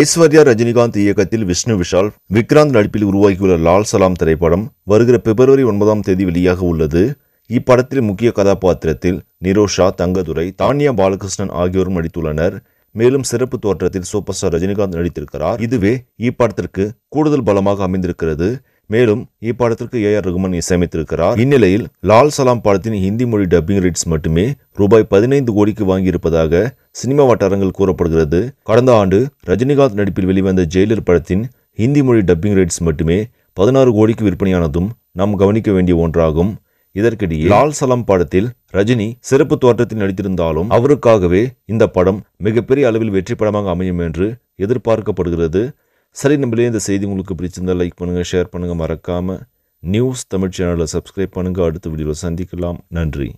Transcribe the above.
ஐஸ்வர்யா ரஜினிகாந்த் இயக்கத்தில் விஷ்ணு விஷால் விக்ராந்த் நடிப்பில் உருவாகியுள்ள லால் சலாம் திரைப்படம் வருகிற பிப்ரவரி ஒன்பதாம் தேதி வெளியாக உள்ளது இப்படத்தில் முக்கிய கதாபாத்திரத்தில் நிரோஷா தங்கதுரை தானியா பாலகிருஷ்ணன் ஆகியோரும் நடித்துள்ளனர் மேலும் சிறப்பு தோற்றத்தில் சூப்பர் ஸ்டார் ரஜினிகாந்த் நடித்திருக்கிறார் இதுவே இப்படத்திற்கு கூடுதல் பலமாக அமைந்திருக்கிறது மேலும் இப்படத்திற்கு ஏ ஆர் ரகுமன் இசையமைத்திருக்கிறார் இந்நிலையில் லால் சலாம் படத்தின் ஹிந்தி மொழி டப்பிங் ரைட்ஸ் மட்டுமே ரூபாய் பதினைந்து கோடிக்கு வாங்கியிருப்பதாக சினிமா வட்டாரங்கள் கூறப்படுகிறது கடந்த ஆண்டு ரஜினிகாந்த் நடிப்பில் வெளிவந்த ஜெயிலர் படத்தின் ஹிந்தி மொழி டப்பிங் ரைட்ஸ் மட்டுமே பதினாறு கோடிக்கு விற்பனையானதும் நாம் கவனிக்க வேண்டிய ஒன்றாகும் இதற்கிடையே லால் சலாம் படத்தில் ரஜினி சிறப்பு தோற்றத்தில் நடித்திருந்தாலும் அவருக்காகவே இந்த படம் மிகப்பெரிய அளவில் வெற்றி படமாக அமையும் என்று எதிர்பார்க்கப்படுகிறது சரி நம்மளே இந்த செய்தி உங்களுக்கு பிடிச்சிருந்தால் லைக் பண்ணுங்கள் ஷேர் பண்ணுங்கள் மறக்காமல் நியூஸ் தமிழ் சேனலில் சப்ஸ்கிரைப் பண்ணுங்கள் அடுத்த வீடியோவில் சந்திக்கலாம் நன்றி